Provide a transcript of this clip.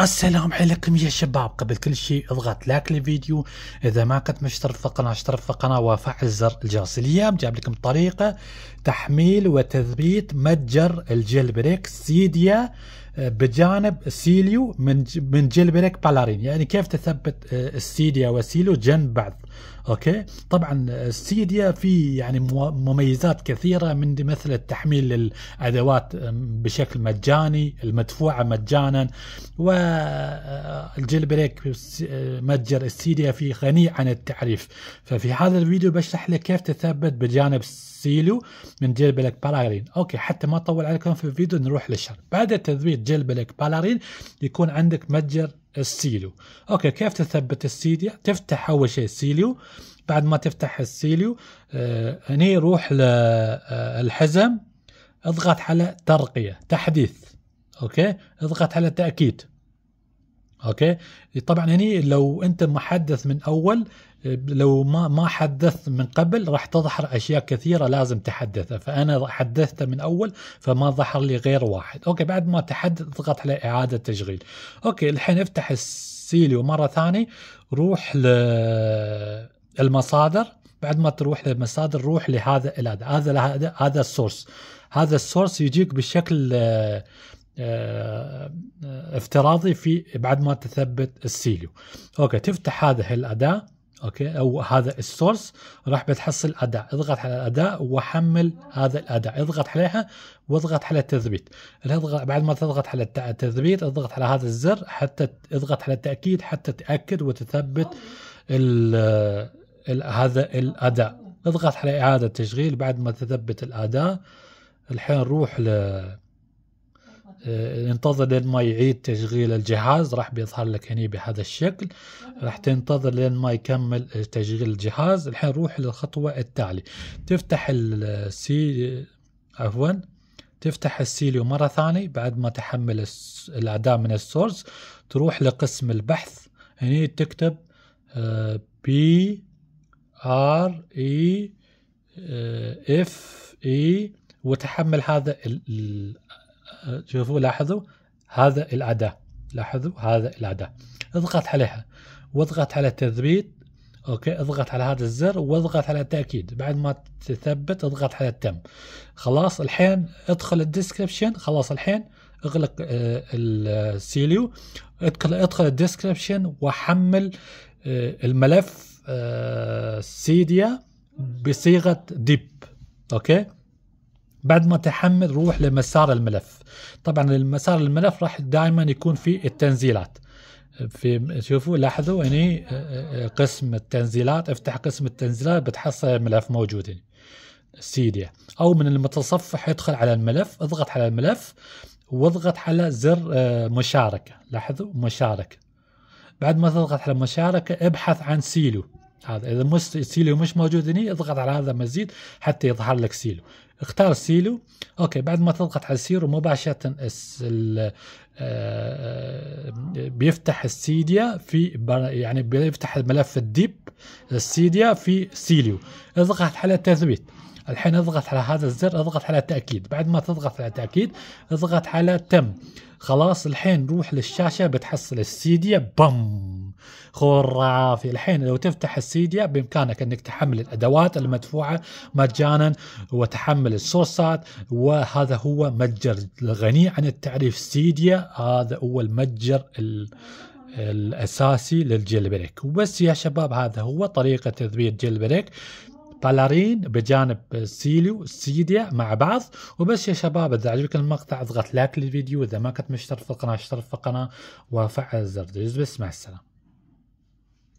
السلام عليكم يا شباب قبل كل شيء اضغط لايك للفيديو اذا ما كنت مشترك في القناه اشترك في القناه وفعل زر الجرس اليوم جاب لكم طريقه تحميل وتثبيت متجر الجيل بريك سيديا بجانب سيليو من من جيلبريك بالارين يعني كيف تثبت آه، السيديا وسيليو جنب بعض اوكي طبعا آه، السيديا في يعني مميزات كثيره من مثل التحميل للادوات بشكل مجاني المدفوعه مجانا والجلبريك آه، متجر السيديا في غني عن التعريف ففي هذا الفيديو بشرح لك كيف تثبت بجانب سيلو من جيلبريك بالارين اوكي حتى ما اطول عليكم في الفيديو نروح للشرح بعد التثبيت جلب لك بالارين يكون عندك متجر السيليو اوكي كيف تثبت السيليو تفتح اول شيء السيليو بعد ما تفتح السيليو آه هني روح للحزم آه، اضغط على ترقيه تحديث اوكي اضغط على تاكيد اوكي طبعا هني لو انت محدث من اول لو ما ما حدثت من قبل راح تظهر اشياء كثيره لازم تحدثها فانا حدثته من اول فما ظهر لي غير واحد اوكي بعد ما تحدث اضغط على اعاده تشغيل اوكي الحين افتح السيليو مره ثانيه روح للمصادر بعد ما تروح للمصادر روح لهذا هذا هذا هذا السورس هذا السورس يجيك بشكل آه، آه، افتراضي في بعد ما تثبت السيليو اوكي تفتح هذه الاداه اوكي او هذا السورس راح بتحصل اداء اضغط على الاداء وحمل هذا الاداء اضغط عليها واضغط على التثبيت اضغط بعد ما تضغط على التثبيت اضغط على هذا الزر حتى اضغط على التاكيد حتى تاكد وتثبت الـ الـ هذا الاداء اضغط على اعاده تشغيل بعد ما تثبت الاداء الحين نروح ل انتظر آه، لين ما يعيد تشغيل الجهاز راح بيظهر لك هني بهذا الشكل راح تنتظر لين ما يكمل آه، تشغيل الجهاز الحين روح للخطوة التالية تفتح السي آه، عفوا تفتح السيليو مرة ثانية بعد ما تحمل الأداة من السورس تروح لقسم البحث هني تكتب بي ار اي اف اي وتحمل هذا شوفوا لاحظوا هذا الأداة لاحظوا هذا الأداة اضغط عليها واضغط على تثبيت اوكي اضغط على هذا الزر واضغط على التاكيد بعد ما تثبت اضغط على التم خلاص الحين ادخل الديسكربشن خلاص الحين اغلق آه، السيليو ادخل ادخل الديسكربشن وحمل آه، الملف آه، سيديا بصيغه ديب اوكي بعد ما تحمل روح لمسار الملف طبعا المسار الملف راح دائما يكون في التنزيلات في شوفوا لاحظوا هني قسم التنزيلات افتح قسم التنزيلات بتحصل الملف موجود هنا سيديا او من المتصفح ادخل على الملف اضغط على الملف واضغط على زر آه، مشاركه لاحظوا مشاركه بعد ما تضغط على مشاركه ابحث عن سيلو هذا اذا مش سيلو مش موجود هنا اضغط على هذا مزيد حتى يظهر لك سيلو اختار سيلو اوكي بعد ما تضغط على السيرو مباشره آه، آه، بيفتح السيديا في يعني بيفتح الملف الديب السيديا في سيليو اضغط على تثبيت الحين اضغط على هذا الزر اضغط على تاكيد بعد ما تضغط على تاكيد اضغط على تم خلاص الحين روح للشاشه بتحصل السيديا بام خرافي الحين لو تفتح السيديا بامكانك انك تحمل الادوات المدفوعه مجانا وتحمل الصوصات وهذا هو متجر الغني عن التعريف سيديا هذا هو المتجر الاساسي للجيل بريك وبس يا شباب هذا هو طريقه تثبيت جيل بريك بالارين بجانب سيليو سيديا مع بعض وبس يا شباب اذا عجبك المقطع اضغط لايك للفيديو اذا ما كنت مشترك في القناه اشترك في القناه وفعل زر الجرس بس مع السلامه